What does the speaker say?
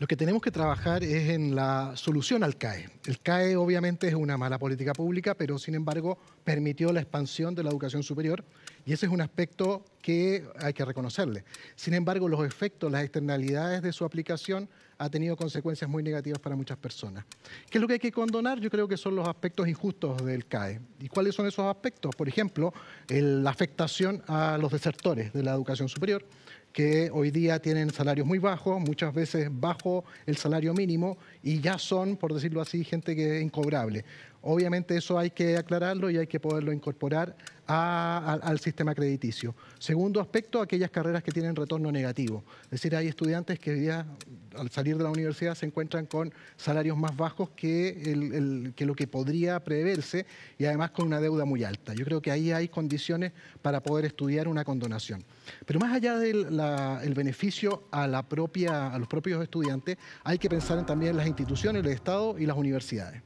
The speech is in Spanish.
lo que tenemos que trabajar es en la solución al CAE. El CAE obviamente es una mala política pública, pero sin embargo permitió la expansión de la educación superior y ese es un aspecto que hay que reconocerle. Sin embargo, los efectos, las externalidades de su aplicación ha tenido consecuencias muy negativas para muchas personas. ¿Qué es lo que hay que condonar? Yo creo que son los aspectos injustos del CAE. ¿Y cuáles son esos aspectos? Por ejemplo, la afectación a los desertores de la educación superior, que hoy día tienen salarios muy bajos, muchas veces bajo el salario mínimo, y ya son, por decirlo así, gente que es incobrable. Obviamente eso hay que aclararlo y hay que poderlo incorporar al sistema crediticio. Segundo aspecto, aquellas carreras que tienen retorno negativo. Es decir, hay estudiantes que al salir de la universidad se encuentran con salarios más bajos que, lo que podría preverse y además con una deuda muy alta. Yo creo que ahí hay condiciones para poder estudiar una condonación. Pero más allá del beneficio a, los propios estudiantes, hay que pensar también en las instituciones, el Estado y las universidades.